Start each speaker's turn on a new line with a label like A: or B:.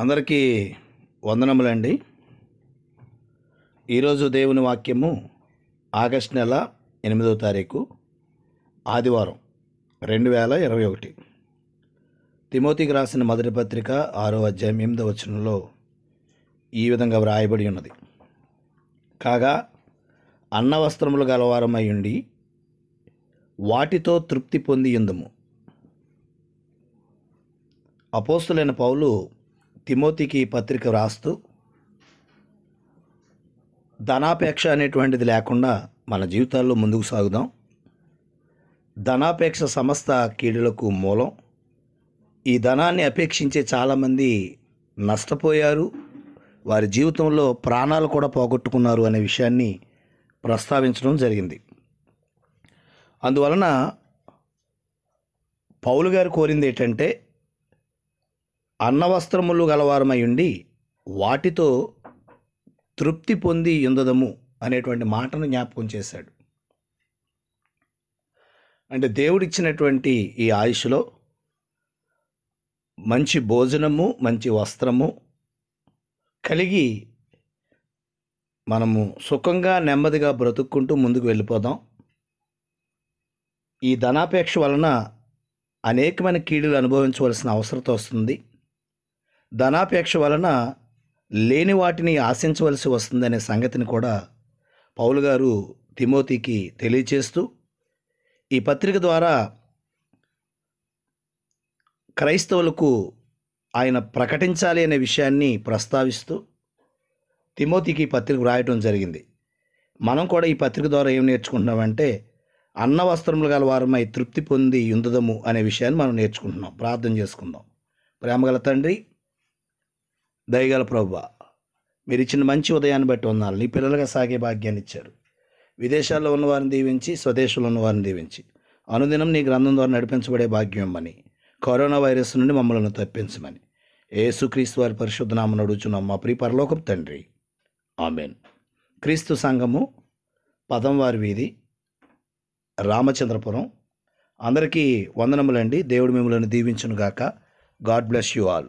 A: అందరికీ వందనములండి ఈరోజు దేవుని వాక్యము ఆగస్ట్ నెల ఎనిమిదవ తారీఖు ఆదివారం రెండు వేల ఇరవై ఒకటి తిమోతికి రాసిన మొదటి పత్రిక ఆరో అధ్యాయం ఎనిమిదవ వచనంలో ఈ విధంగా వ్రాయబడి ఉన్నది కాగా అన్న వస్త్రములు గలవారమై ఉండి వాటితో తృప్తి పొంది ఎందుము అపోస్తులైన పౌలు తిమోతికి పత్రిక వ్రాస్తూ ధనాపేక్ష అనేటువంటిది లేకుండా మన జీవితాల్లో ముందుకు సాగుదాం ధనాపేక్ష సమస్త కీడులకు మూలం ఈ ధనాన్ని అపేక్షించే చాలామంది నష్టపోయారు వారి జీవితంలో ప్రాణాలు కూడా పోగొట్టుకున్నారు అనే విషయాన్ని ప్రస్తావించడం జరిగింది అందువలన పౌలు గారు కోరింది ఏంటంటే అన్నవస్త్రములు గలవారమయుండి వాటితో తృప్తి పొంది ఉందదము అనేటువంటి మాటను జ్ఞాపకం చేశాడు అంటే దేవుడిచ్చినటువంటి ఈ ఆయుష్లో మంచి భోజనము మంచి వస్త్రము కలిగి మనము సుఖంగా నెమ్మదిగా బ్రతుక్కుంటూ ముందుకు వెళ్ళిపోదాం ఈ ధనాపేక్ష వలన అనేకమైన కీడులు అనుభవించవలసిన అవసరం వస్తుంది ధనాపేక్ష వలన లేని వాటిని ఆశించవలసి వస్తుందనే సంగతిని కూడా పౌలు గారు తిమోతికి తెలియచేస్తూ ఈ పత్రిక ద్వారా క్రైస్తవులకు ఆయన ప్రకటించాలి అనే విషయాన్ని ప్రస్తావిస్తూ తిమోతికి ఈ పత్రిక వ్రాయటం జరిగింది మనం కూడా ఈ పత్రిక ద్వారా ఏం నేర్చుకుంటున్నామంటే అన్న వస్త్రములు గల వారమై తృప్తి పొంది ఉందదము అనే విషయాన్ని మనం నేర్చుకుంటున్నాం ప్రార్థన చేసుకుందాం ప్రేమగల తండ్రి దయగల ప్రభు మీరు ఇచ్చిన మంచి ఉదయాన్ని బట్టి ఉన్నారు నీ పిల్లలుగా సాగే భాగ్యాన్ని ఇచ్చారు విదేశాల్లో ఉన్నవారిని దీవించి స్వదేశంలో ఉన్నవారిని దీవించి అనుదినం నీ గ్రంథం ద్వారా నడిపించబడే భాగ్యం కరోనా వైరస్ నుండి మమ్మల్ని తప్పించమని ఏసుక్రీస్తు వారి పరిశుద్ధనామను అడుగుచున్నాం మా ప్రి పరలోకం తండ్రి ఆమెన్ క్రీస్తు సంఘము పదంవారి వీధి రామచంద్రపురం అందరికీ వందనములండి దేవుడు మిమ్మల్ని దీవించునుగాక గాడ్ బ్లెస్ యు ఆల్